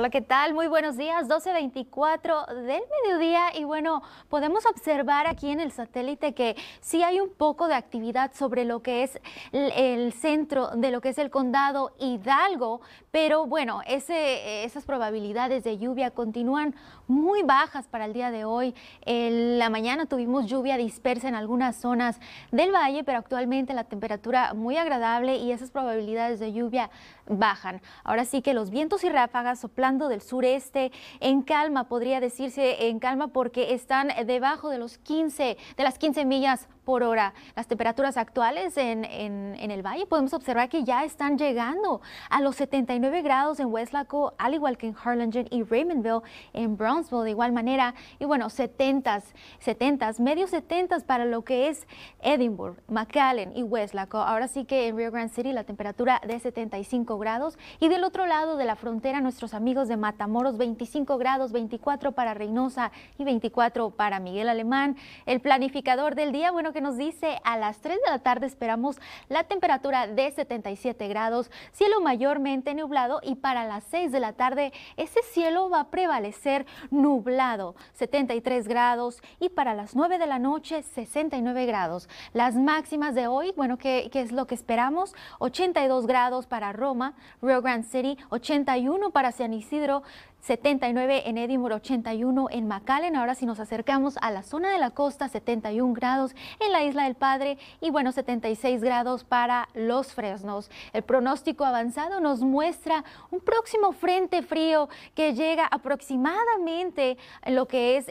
Hola, ¿qué tal? Muy buenos días, 12.24 del mediodía y bueno, podemos observar aquí en el satélite que sí hay un poco de actividad sobre lo que es el, centro de lo que es el condado Hidalgo, pero bueno, esas probabilidades de lluvia continúan muy bajas para el día de hoy. En la mañana tuvimos lluvia dispersa en algunas zonas del valle, pero actualmente la temperatura muy agradable y esas probabilidades de lluvia bajan. Ahora sí que los vientos y ráfagas soplando del sureste en calma, podría decirse en calma, porque están debajo de los 15, de las 15 millas por hora. Las temperaturas actuales en, en, el valle podemos observar que ya están llegando a los 79 grados en Westlaco, al igual que en Harlingen y Raymondville, en Brownsville de igual manera. Y bueno, 70 70 medio 70 para lo que es Edinburgh, McAllen y Westlaco. Ahora sí que en Rio Grande City la temperatura de 75 grados y del otro lado de la frontera nuestros amigos de Matamoros 25 grados, 24 para Reynosa y 24 para Miguel Alemán. El planificador del día, bueno que nos dice a las 3 de la tarde esperamos la temperatura de 77 grados, cielo mayormente nublado y para las 6 de la tarde ese cielo va a prevalecer nublado, 73 grados y para las 9 de la noche 69 grados. Las máximas de hoy, bueno, ¿qué, qué es lo que esperamos? 82 grados para Roma, Rio Grande City, 81 para San Isidro, 79 en Edimburgo, 81 en McAllen. Ahora si nos acercamos a la zona de la costa, 71 grados en la Isla del Padre y bueno, 76 grados para los Fresnos. El pronóstico avanzado nos muestra un próximo frente frío que llega aproximadamente lo que es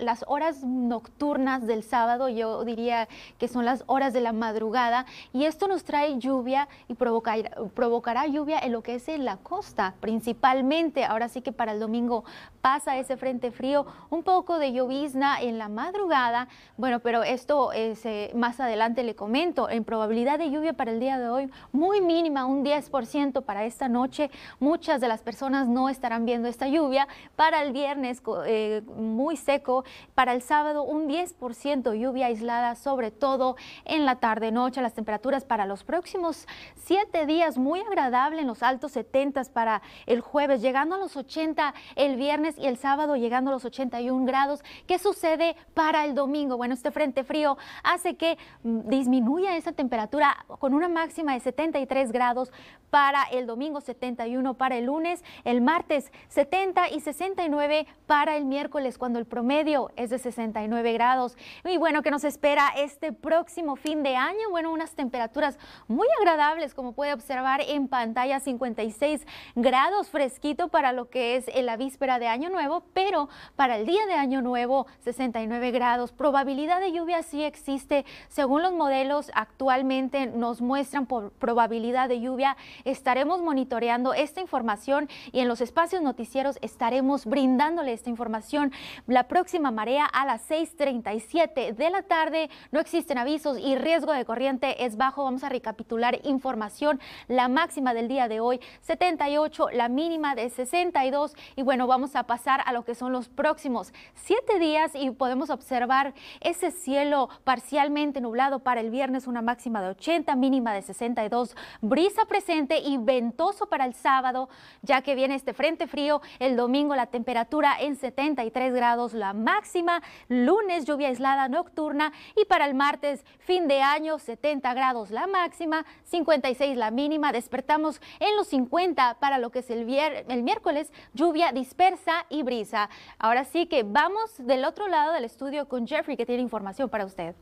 las horas nocturnas del sábado, yo diría que son las horas de la madrugada y esto nos trae lluvia y provocará lluvia en lo que es la costa, principalmente Ahora sí que para el domingo pasa ese frente frío, un poco de llovizna en la madrugada. Bueno, pero esto es, más adelante le comento. En probabilidad de lluvia para el día de hoy, muy mínima, un 10% para esta noche. Muchas de las personas no estarán viendo esta lluvia. Para el viernes, eh, muy seco. Para el sábado, un 10% lluvia aislada, sobre todo en la tarde-noche. Las temperaturas para los próximos siete días, muy agradable en los altos 70 para el jueves llegando a los 80 el viernes y el sábado llegando a los 81 grados. ¿Qué sucede para el domingo? Bueno, este frente frío hace que mm, disminuya esa temperatura con una máxima de 73 grados para el domingo, 71 para el lunes, el martes 70 y 69 para el miércoles, cuando el promedio es de 69 grados. Y bueno, ¿qué nos espera este próximo fin de año? Bueno, unas temperaturas muy agradables, como puede observar en pantalla, 56 grados fresquitos para lo que es la víspera de Año Nuevo, pero para el día de Año Nuevo, 69 grados. Probabilidad de lluvia sí existe. Según los modelos actualmente nos muestran por probabilidad de lluvia. Estaremos monitoreando esta información y en los espacios noticieros estaremos brindándole esta información. La próxima marea a las 6.37 de la tarde. No existen avisos y riesgo de corriente es bajo. Vamos a recapitular información. La máxima del día de hoy, 78, la mínima de 62. Y bueno, vamos a pasar a lo que son los próximos siete días y podemos observar ese cielo parcialmente nublado para el viernes, una máxima de 80, mínima de 62, brisa presente y ventoso para el sábado, ya que viene este frente frío. El domingo la temperatura en 73 grados, la máxima. Lunes lluvia aislada nocturna y para el martes fin de año 70 grados la máxima, 56 la mínima. Despertamos en los 50 para lo que es el, viernes el miércoles lluvia dispersa y brisa. Ahora sí que vamos del otro lado del estudio con Jeffrey que tiene información para usted.